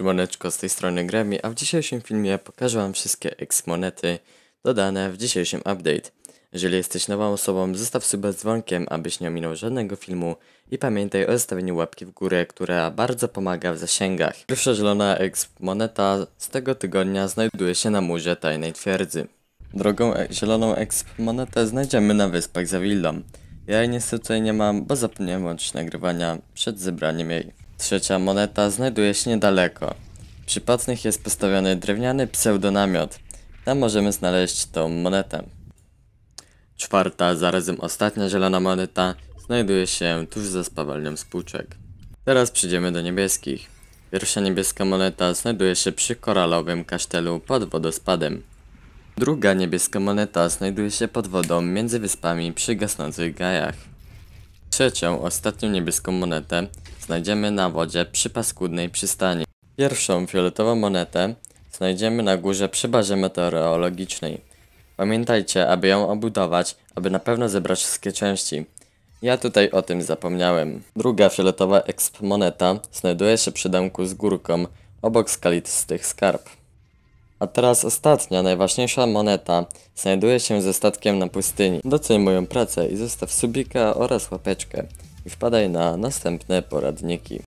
Szymoneczko z tej strony Grammy, a w dzisiejszym filmie pokażę Wam wszystkie X-monety dodane w dzisiejszym update. Jeżeli jesteś nową osobą, zostaw sobie z dzwonkiem, abyś nie ominął żadnego filmu i pamiętaj o zostawieniu łapki w górę, która bardzo pomaga w zasięgach. Pierwsza zielona X-moneta z tego tygodnia znajduje się na murze Tajnej Twierdzy. Drogą e zieloną X-monetę znajdziemy na Wyspach za Willą. Ja jej niestety nie mam, bo zapomniałem łączyć nagrywania przed zebraniem jej. Trzecia moneta znajduje się niedaleko. Przy płatnych jest postawiony drewniany pseudonamiot. Tam możemy znaleźć tą monetę. Czwarta, zarazem ostatnia zielona moneta znajduje się tuż za spawalnią spłuczek. Teraz przejdziemy do niebieskich. Pierwsza niebieska moneta znajduje się przy koralowym kasztelu pod wodospadem. Druga niebieska moneta znajduje się pod wodą między wyspami przy gasnących gajach. Trzecią, ostatnią niebieską monetę znajdziemy na wodzie przy paskudnej przystani. Pierwszą fioletową monetę znajdziemy na górze przy bazie meteorologicznej. Pamiętajcie, aby ją obudować, aby na pewno zebrać wszystkie części. Ja tutaj o tym zapomniałem. Druga fioletowa exp moneta znajduje się przy domku z górką, obok skalistych skarb. A teraz ostatnia, najważniejsza moneta. Znajduje się ze statkiem na pustyni. Doceń moją pracę i zostaw subika oraz łapeczkę. I wpadaj na następne poradniki.